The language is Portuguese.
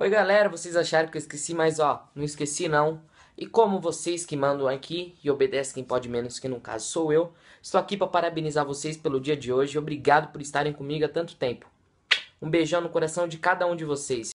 Oi galera, vocês acharam que eu esqueci, mas ó, não esqueci não. E como vocês que mandam aqui e obedecem quem pode menos, que no caso sou eu, estou aqui para parabenizar vocês pelo dia de hoje. Obrigado por estarem comigo há tanto tempo. Um beijão no coração de cada um de vocês.